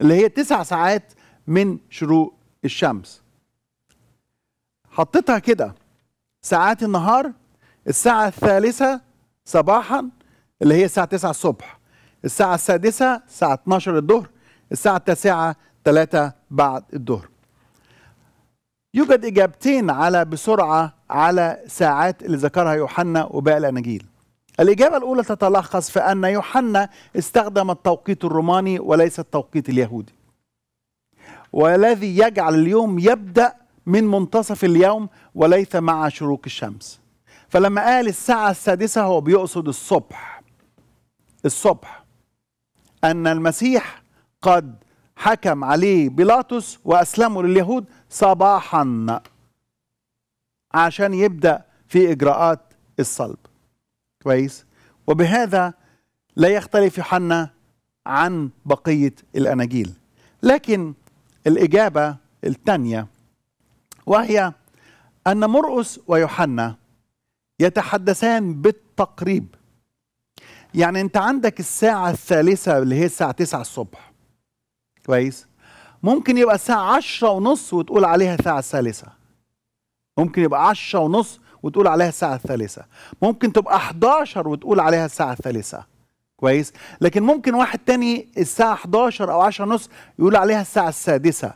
اللي هي 9 ساعات من شروق الشمس حطيتها كده ساعات النهار الساعة الثالثة صباحا اللي هي الساعة 9 الصبح الساعة السادسة الساعة 12 الظهر الساعة التاسعة 3 بعد الظهر يوجد إجابتين على بسرعة على ساعات اللي ذكرها يوحنا وباقي الأناجيل الإجابة الأولى تتلخص في أن يوحنا استخدم التوقيت الروماني وليس التوقيت اليهودي والذي يجعل اليوم يبدأ من منتصف اليوم وليس مع شروق الشمس فلما قال الساعة السادسة هو بيقصد الصبح الصبح أن المسيح قد حكم عليه بيلاطس وأسلمه لليهود صباحا عشان يبدأ في إجراءات الصلب كويس وبهذا لا يختلف يوحنا عن بقية الأناجيل لكن الإجابة الثانية وهي أن مرقس ويوحنا يتحدثان بالتقريب يعني أنت عندك الساعة الثالثة اللي هي الساعة 9 الصبح كويس ممكن يبقى الساعة عشرة ونص وتقول عليها الساعة الثالثة ممكن يبقى عشرة ونص وتقول عليها الساعة الثالثة ممكن تبقى 11 وتقول عليها الساعة الثالثة كويس لكن ممكن واحد تاني الساعة 11 أو 10 ونص يقول عليها الساعة السادسة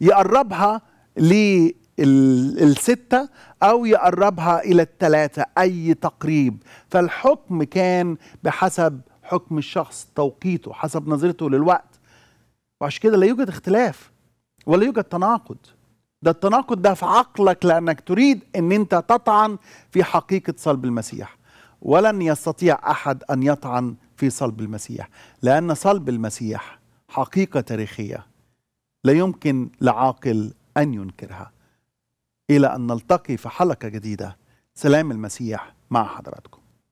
يقربها للستة أو يقربها إلى الثلاثة أي تقريب فالحكم كان بحسب حكم الشخص توقيته حسب نظرته للوقت وعشان كده لا يوجد اختلاف ولا يوجد تناقض ده التناقض ده في عقلك لأنك تريد أن أنت تطعن في حقيقة صلب المسيح ولن يستطيع أحد أن يطعن في صلب المسيح لأن صلب المسيح حقيقة تاريخية لا يمكن لعاقل أن ينكرها إلى أن نلتقي في حلقة جديدة سلام المسيح مع حضراتكم